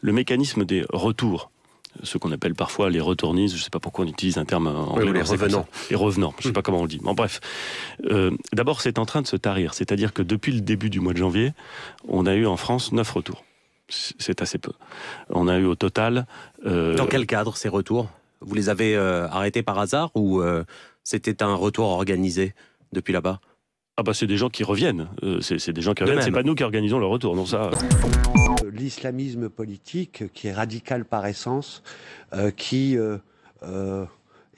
le mécanisme des retours ce qu'on appelle parfois les retournistes, je ne sais pas pourquoi on utilise un terme anglais. les revenants. Les revenants, je ne sais hmm. pas comment on le dit. En bref, euh, d'abord c'est en train de se tarir, c'est-à-dire que depuis le début du mois de janvier, on a eu en France neuf retours. C'est assez peu. On a eu au total... Euh, dans quel cadre ces retours Vous les avez euh, arrêtés par hasard ou c'était un retour organisé depuis là-bas ah bah c'est des gens qui reviennent, c'est des gens qui reviennent, c'est pas nous qui organisons le retour, non ça l'islamisme politique qui est radical par essence, euh, qui euh, euh,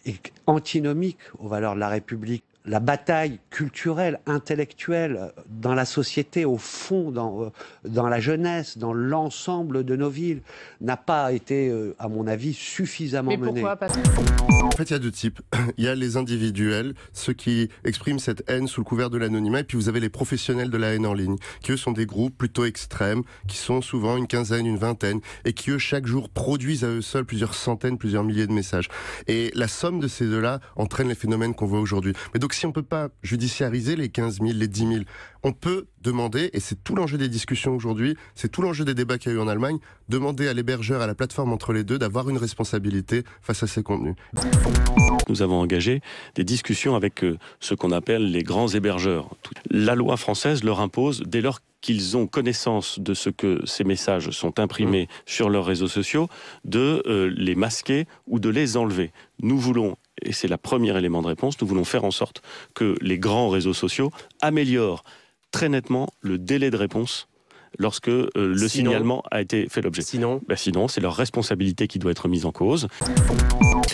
est antinomique aux valeurs de la République la bataille culturelle, intellectuelle dans la société, au fond, dans, euh, dans la jeunesse, dans l'ensemble de nos villes, n'a pas été, euh, à mon avis, suffisamment Mais menée. Pourquoi En fait, il y a deux types. Il y a les individuels, ceux qui expriment cette haine sous le couvert de l'anonymat, et puis vous avez les professionnels de la haine en ligne, qui eux sont des groupes plutôt extrêmes, qui sont souvent une quinzaine, une vingtaine, et qui eux, chaque jour, produisent à eux seuls plusieurs centaines, plusieurs milliers de messages. Et la somme de ces deux-là entraîne les phénomènes qu'on voit aujourd'hui. Mais donc, si on ne peut pas judiciariser les 15 000, les 10 000, on peut demander, et c'est tout l'enjeu des discussions aujourd'hui, c'est tout l'enjeu des débats qu'il y a eu en Allemagne, demander à l'hébergeur, à la plateforme entre les deux, d'avoir une responsabilité face à ces contenus. Nous avons engagé des discussions avec euh, ce qu'on appelle les grands hébergeurs. La loi française leur impose, dès lors qu'ils ont connaissance de ce que ces messages sont imprimés mmh. sur leurs réseaux sociaux, de euh, les masquer ou de les enlever. Nous voulons et c'est le premier élément de réponse, nous voulons faire en sorte que les grands réseaux sociaux améliorent très nettement le délai de réponse lorsque euh, le signalement a été fait l'objet. Sinon, ben sinon c'est leur responsabilité qui doit être mise en cause.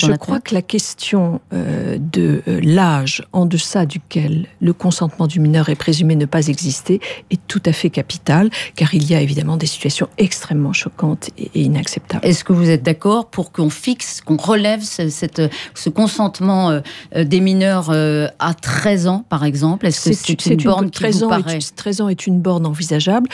Je crois que la question euh, de euh, l'âge en deçà duquel le consentement du mineur est présumé ne pas exister est tout à fait capitale, car il y a évidemment des situations extrêmement choquantes et, inacceptables. Est-ce que vous êtes d'accord pour qu'on fixe, qu'on relève ce, cette, ce consentement euh, des mineurs à 13 ans, par exemple Est-ce que c'est une, borne qui paraît 13 ans est une borne envisageable.